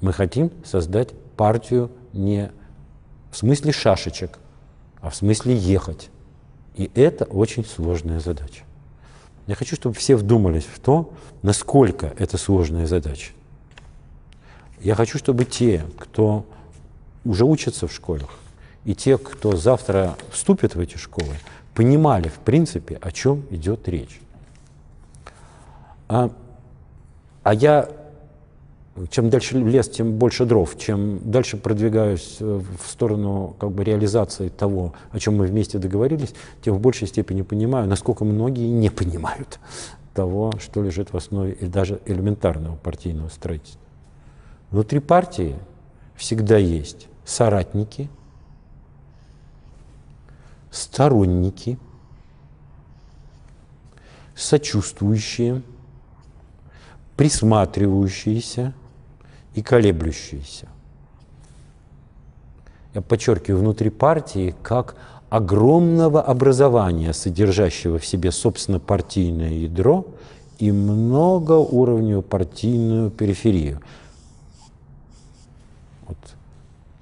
Мы хотим создать партию не в смысле шашечек, а в смысле ехать. И это очень сложная задача. Я хочу, чтобы все вдумались в то, насколько это сложная задача. Я хочу, чтобы те, кто уже учится в школах, и те, кто завтра вступит в эти школы, понимали, в принципе, о чем идет речь. А, а я чем дальше лес, тем больше дров, чем дальше продвигаюсь э, в сторону как бы, реализации того, о чем мы вместе договорились, тем в большей степени понимаю, насколько многие не понимают того, что лежит в основе и даже элементарного партийного строительства. Внутри партии всегда есть соратники, сторонники, сочувствующие, присматривающиеся – и колеблющиеся. Я подчеркиваю, внутри партии как огромного образования, содержащего в себе, собственно, партийное ядро и многоуровневую партийную периферию. Вот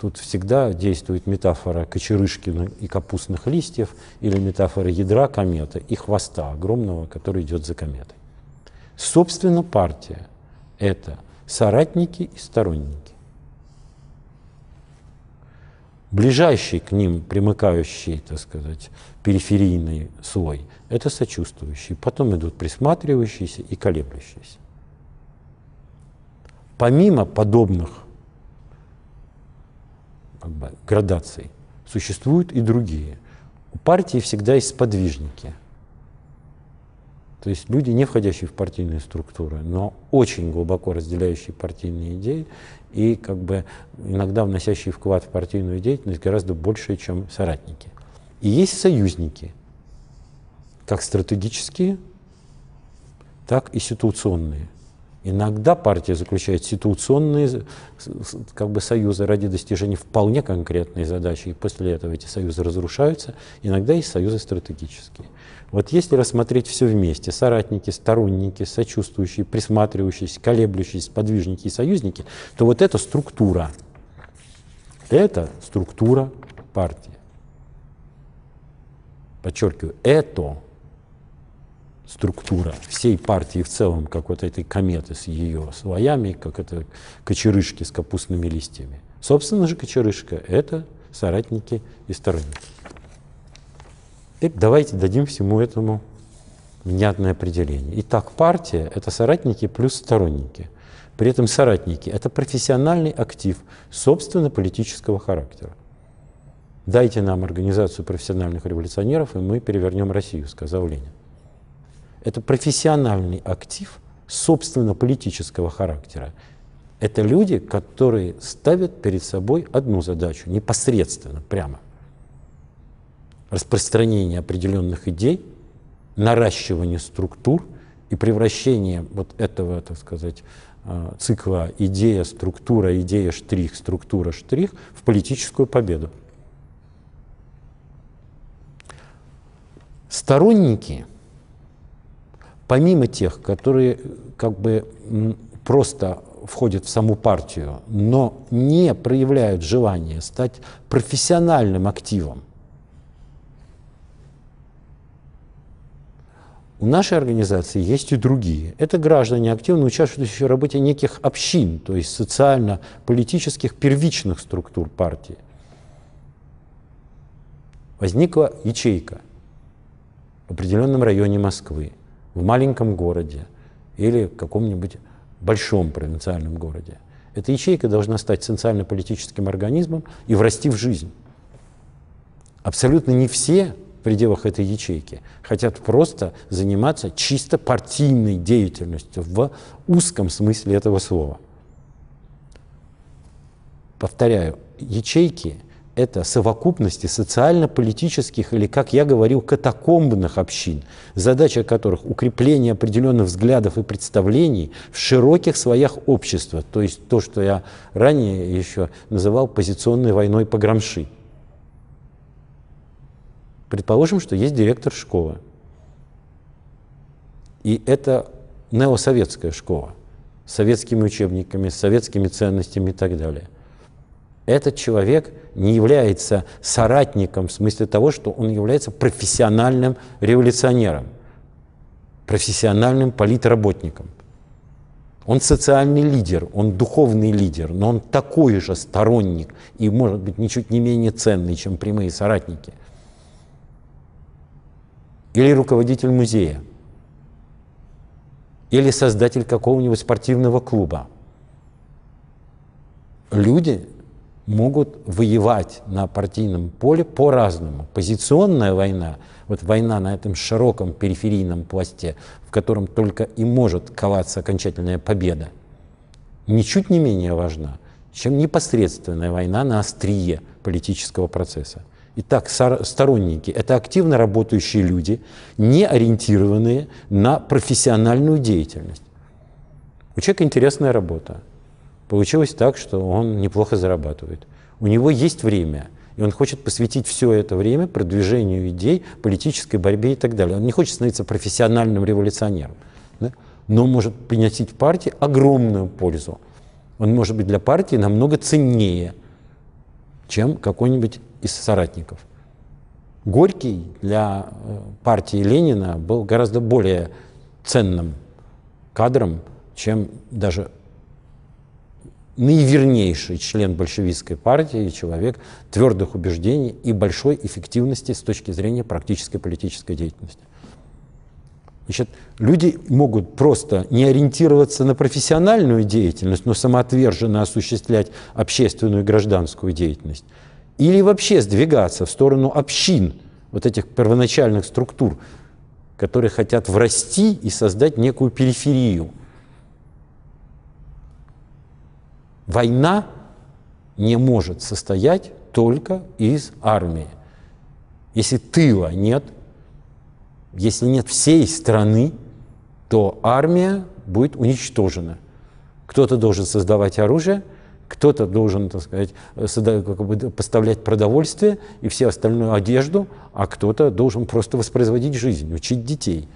Тут всегда действует метафора кочерышкина и капустных листьев или метафора ядра кометы и хвоста огромного, который идет за кометой. Собственно, партия — это — соратники и сторонники. Ближайший к ним примыкающий, так сказать, периферийный слой – это сочувствующие. Потом идут присматривающиеся и колеблющиеся. Помимо подобных как бы, градаций существуют и другие. У партии всегда есть сподвижники – то есть люди, не входящие в партийные структуры, но очень глубоко разделяющие партийные идеи и как бы иногда вносящие вклад в партийную деятельность гораздо больше, чем соратники. И есть союзники, как стратегические, так и ситуационные. Иногда партия заключает ситуационные как бы, союзы ради достижения вполне конкретной задачи, и после этого эти союзы разрушаются. Иногда есть союзы стратегические. Вот если рассмотреть все вместе, соратники, сторонники, сочувствующие, присматривающиеся, колеблющиеся, подвижники и союзники, то вот эта структура, это структура партии. Подчеркиваю, это структура всей партии в целом, как вот этой кометы с ее слоями, как это кочерышки с капустными листьями. Собственно же, кочерышка – это соратники и сторонники. Теперь давайте дадим всему этому внятное определение. Итак, партия – это соратники плюс сторонники. При этом соратники – это профессиональный актив, собственно, политического характера. «Дайте нам организацию профессиональных революционеров, и мы перевернем Россию», – сказал Ленин. Это профессиональный актив, собственно, политического характера. Это люди, которые ставят перед собой одну задачу, непосредственно, прямо. Распространение определенных идей, наращивание структур и превращение вот этого, так сказать, э, цикла идея, структура, идея, штрих, структура, штрих в политическую победу. Сторонники помимо тех, которые как бы просто входят в саму партию, но не проявляют желание стать профессиональным активом. У нашей организации есть и другие. Это граждане, активно участвующие в работе неких общин, то есть социально-политических первичных структур партии. Возникла ячейка в определенном районе Москвы – в маленьком городе или в каком-нибудь большом провинциальном городе. Эта ячейка должна стать социально-политическим организмом и врасти в жизнь. Абсолютно не все в пределах этой ячейки хотят просто заниматься чисто партийной деятельностью в узком смысле этого слова. Повторяю, ячейки это совокупности социально-политических или, как я говорил, катакомбных общин, задача которых укрепление определенных взглядов и представлений в широких слоях общества, то есть то, что я ранее еще называл позиционной войной по грамши. Предположим, что есть директор школы, и это неосоветская школа, с советскими учебниками, с советскими ценностями и так далее этот человек не является соратником в смысле того, что он является профессиональным революционером, профессиональным политработником. Он социальный лидер, он духовный лидер, но он такой же сторонник и, может быть, ничуть не менее ценный, чем прямые соратники. Или руководитель музея, или создатель какого-нибудь спортивного клуба. Люди могут воевать на партийном поле по-разному. Позиционная война, вот война на этом широком периферийном пласте, в котором только и может коваться окончательная победа, ничуть не менее важна, чем непосредственная война на острие политического процесса. Итак, сторонники – это активно работающие люди, не ориентированные на профессиональную деятельность. У человека интересная работа, Получилось так, что он неплохо зарабатывает. У него есть время, и он хочет посвятить все это время продвижению идей, политической борьбе и так далее. Он не хочет становиться профессиональным революционером, да? но может приносить партии огромную пользу. Он может быть для партии намного ценнее, чем какой-нибудь из соратников. Горький для э, партии Ленина был гораздо более ценным кадром, чем даже наивернейший член большевистской партии и человек твердых убеждений и большой эффективности с точки зрения практической политической деятельности. Значит, люди могут просто не ориентироваться на профессиональную деятельность, но самоотверженно осуществлять общественную и гражданскую деятельность. Или вообще сдвигаться в сторону общин, вот этих первоначальных структур, которые хотят врасти и создать некую периферию – Война не может состоять только из армии. Если тыла нет, если нет всей страны, то армия будет уничтожена. Кто-то должен создавать оружие, кто-то должен, так сказать, э, создавать, как бы поставлять продовольствие и всю остальную одежду, а кто-то должен просто воспроизводить жизнь, учить детей.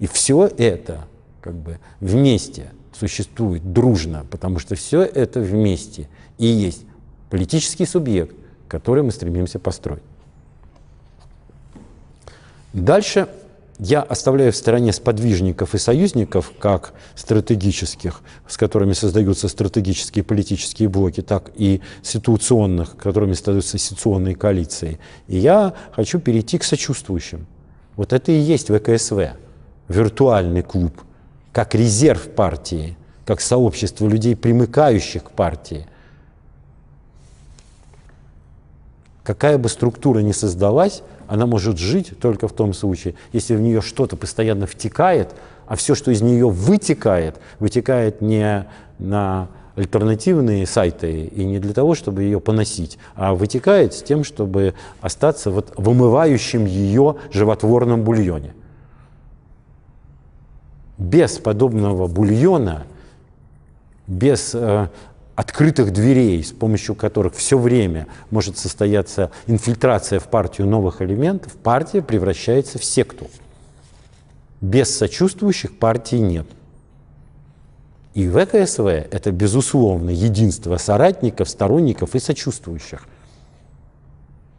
И все это как бы вместе – существует дружно, потому что все это вместе и есть политический субъект, который мы стремимся построить. Дальше я оставляю в стороне сподвижников и союзников, как стратегических, с которыми создаются стратегические политические блоки, так и ситуационных, которыми создаются ситуационные коалиции. И я хочу перейти к сочувствующим. Вот это и есть ВКСВ, виртуальный клуб – как резерв партии, как сообщество людей, примыкающих к партии. Какая бы структура ни создалась, она может жить только в том случае, если в нее что-то постоянно втекает, а все, что из нее вытекает, вытекает не на альтернативные сайты и не для того, чтобы ее поносить, а вытекает с тем, чтобы остаться вот в умывающем ее животворном бульоне без подобного бульона, без э, открытых дверей, с помощью которых все время может состояться инфильтрация в партию новых элементов, партия превращается в секту. Без сочувствующих партии нет. И ВКСВ – это, безусловно, единство соратников, сторонников и сочувствующих.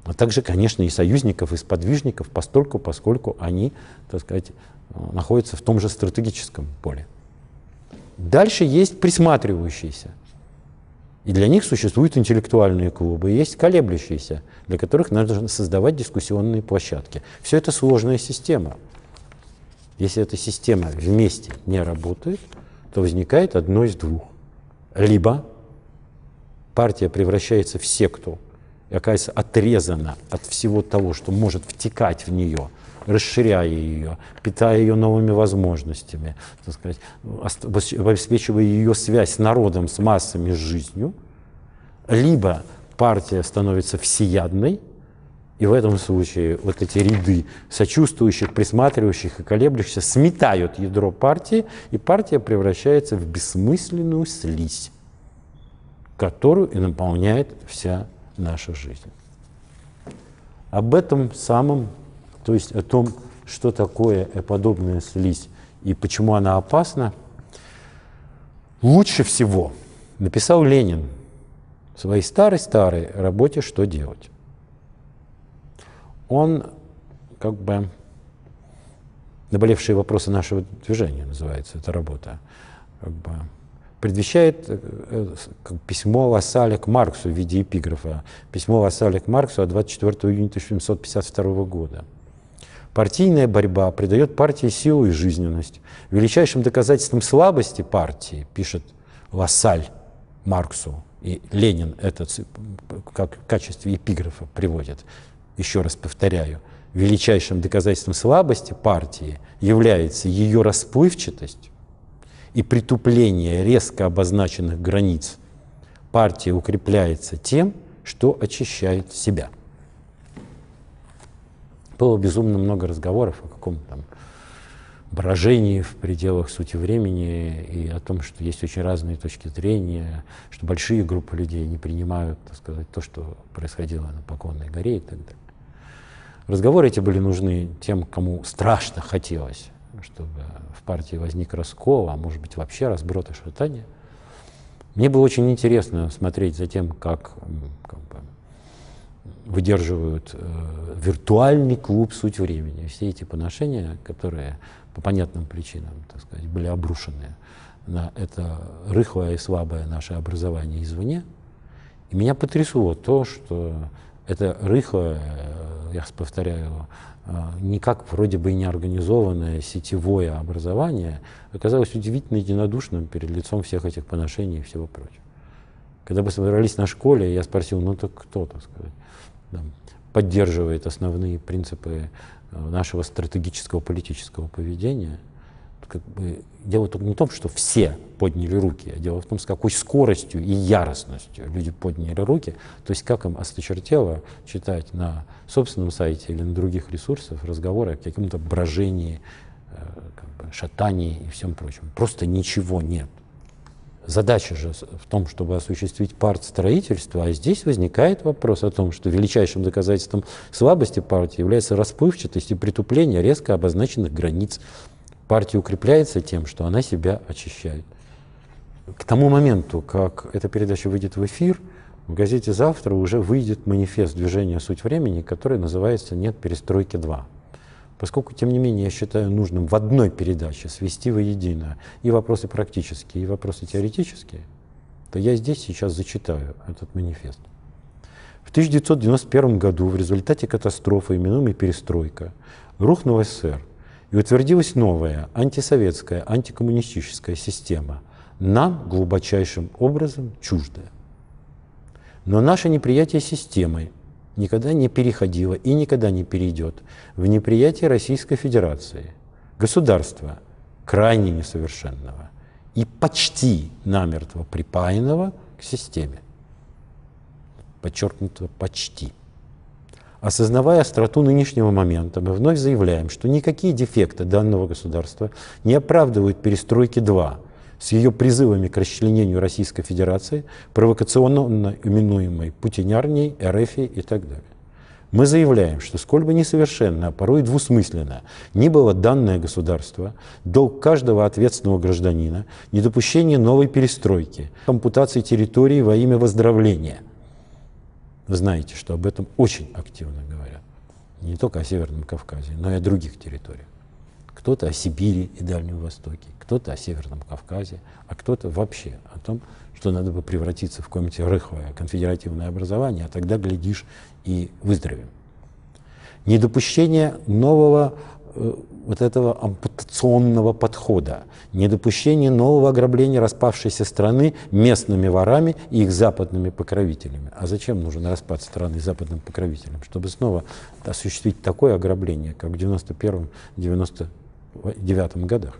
А также, конечно, и союзников, и сподвижников, постольку, поскольку они, так сказать, Э, находится в том же стратегическом поле. Дальше есть присматривающиеся. И для них существуют интеллектуальные клубы, есть колеблющиеся, для которых нужно создавать дискуссионные площадки. Все это сложная система. Если эта система вместе не работает, то возникает одно из двух. Либо партия превращается в секту и оказывается отрезана от всего того, что может втекать в нее – расширяя ее, питая ее новыми возможностями, так сказать, обеспечивая ее связь с народом, с массами, с жизнью, либо партия становится всеядной, и в этом случае вот эти ряды сочувствующих, присматривающих и колеблющихся сметают ядро партии, и партия превращается в бессмысленную слизь, которую и наполняет вся наша жизнь. Об этом самом то есть о том, что такое подобная слизь и почему она опасна, лучше всего написал Ленин в своей старой-старой работе «Что делать?». Он как бы «Наболевшие вопросы нашего движения» называется эта работа, как бы предвещает э, э, письмо Лассаля к Марксу в виде эпиграфа, письмо Лассаля к Марксу от 24 июня 1752 года – Партийная борьба придает партии силу и жизненность. Величайшим доказательством слабости партии, пишет Лассаль Марксу, и Ленин это как в качестве эпиграфа приводит, еще раз повторяю, величайшим доказательством слабости партии является ее расплывчатость и притупление резко обозначенных границ. Партия укрепляется тем, что очищает себя. Было безумно много разговоров о каком там брожении в пределах сути времени и о том, что есть очень разные точки зрения, что большие группы людей не принимают, так сказать, то, что происходило на Поклонной горе и так далее. Разговоры эти были нужны тем, кому страшно хотелось, чтобы в партии возник раскол, а может быть вообще разброд и шатание. Мне было очень интересно смотреть за тем, как, как бы, выдерживают э, виртуальный клуб «Суть времени». Все эти поношения, которые по понятным причинам, так сказать, были обрушены на это рыхлое и слабое наше образование извне. И меня потрясло то, что это рыхлое, я повторяю, э, никак вроде бы и не организованное сетевое образование оказалось удивительно единодушным перед лицом всех этих поношений и всего прочего. Когда мы собрались на школе, я спросил, ну так кто, так сказать? поддерживает основные принципы э, нашего стратегического политического поведения. Как бы, дело тут не в том, что все подняли руки, а дело в том, с какой скоростью и яростностью люди подняли руки, то есть как им осточертело читать на собственном сайте или на других ресурсах разговоры о каком-то брожении, э, как бы, шатании и всем прочем. Просто ничего нет. Задача же в том, чтобы осуществить партстроительство, а здесь возникает вопрос о том, что величайшим доказательством слабости партии является расплывчатость и притупление резко обозначенных границ. Партия укрепляется тем, что она себя очищает. К тому моменту, как эта передача выйдет в эфир, в газете «Завтра» уже выйдет манифест движения «Суть времени», который называется «Нет перестройки 2». Поскольку, тем не менее, я считаю нужным в одной передаче свести воедино и вопросы практические, и вопросы теоретические, то я здесь сейчас зачитаю этот манифест. В 1991 году в результате катастрофы, именуемой «Перестройка», рухнула СССР и утвердилась новая антисоветская, антикоммунистическая система, нам глубочайшим образом чуждая. Но наше неприятие системой никогда не переходила и никогда не перейдет в неприятие Российской Федерации, государства крайне несовершенного и почти намертво припаянного к системе. Подчеркнуто «почти». Осознавая остроту нынешнего момента, мы вновь заявляем, что никакие дефекты данного государства не оправдывают перестройки 2, с ее призывами к расчленению Российской Федерации, провокационно именуемой путинярней, РФ и так далее. Мы заявляем, что сколь бы несовершенно, а порой двусмысленно, ни было данное государство, долг каждого ответственного гражданина, недопущение новой перестройки, ампутации территории во имя выздоровления. Вы знаете, что об этом очень активно говорят. Не только о Северном Кавказе, но и о других территориях кто-то о Сибири и Дальнем Востоке, кто-то о Северном Кавказе, а кто-то вообще о том, что надо бы превратиться в какое-нибудь рыхлое конфедеративное образование, а тогда, глядишь, и выздоровеем. Недопущение нового э, вот этого ампутационного подхода, недопущение нового ограбления распавшейся страны местными ворами и их западными покровителями. А зачем нужен распад страны западным покровителям? Чтобы снова осуществить такое ограбление, как в 91-92 1989 годах.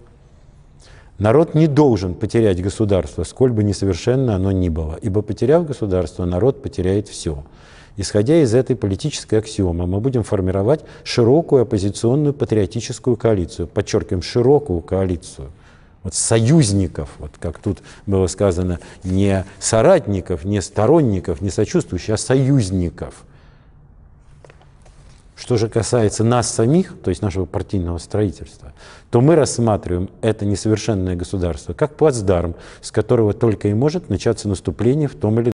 Народ не должен потерять государство, сколь бы несовершенно оно ни было, ибо потеряв государство, народ потеряет все. Исходя из этой политической аксиомы, мы будем формировать широкую оппозиционную патриотическую коалицию, подчеркиваем, широкую коалицию – вот союзников, вот как тут было сказано, не соратников, не сторонников, не сочувствующих, а союзников – что же касается нас самих, то есть нашего партийного строительства, то мы рассматриваем это несовершенное государство как плацдарм, с которого только и может начаться наступление в том или